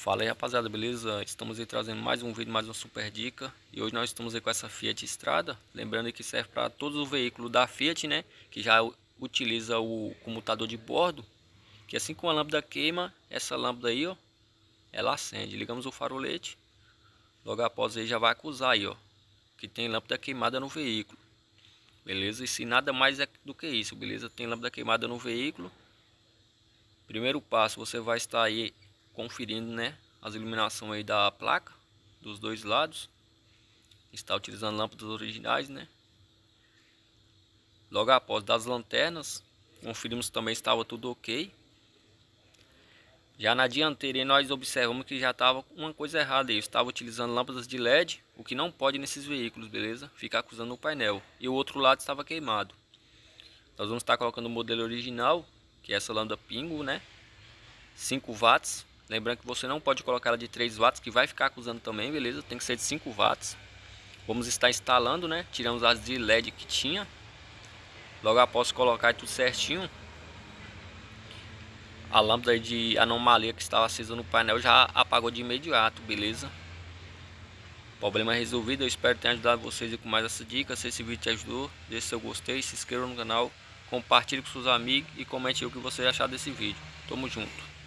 Fala aí rapaziada, beleza? Estamos aí trazendo mais um vídeo, mais uma super dica E hoje nós estamos aí com essa Fiat Estrada Lembrando que serve para todos os veículos da Fiat, né? Que já utiliza o comutador de bordo Que assim como a lâmpada queima, essa lâmpada aí, ó Ela acende, ligamos o farolete Logo após aí já vai acusar aí, ó Que tem lâmpada queimada no veículo Beleza? E se nada mais é do que isso, beleza? Tem lâmpada queimada no veículo Primeiro passo, você vai estar aí conferindo né, as iluminações aí da placa dos dois lados. Está utilizando lâmpadas originais, né? Logo após das lanternas, conferimos também estava tudo ok. Já na dianteira nós observamos que já estava uma coisa errada aí. estava utilizando lâmpadas de LED, o que não pode nesses veículos, beleza? ficar acusando o painel. E o outro lado estava queimado. Nós vamos estar colocando o modelo original, que é essa lâmpada pingo, né? 5 watts. Lembrando que você não pode colocar ela de 3 watts, que vai ficar acusando também, beleza? Tem que ser de 5 watts. Vamos estar instalando, né? Tiramos as de LED que tinha. Logo após colocar tudo certinho. A lâmpada de anomalia que estava acesa no painel já apagou de imediato, beleza? Problema resolvido, eu espero ter ajudado vocês com mais essa dica. Se esse vídeo te ajudou, deixe seu gostei, se inscreva no canal, compartilhe com seus amigos e comente o que você achar desse vídeo. Tamo junto!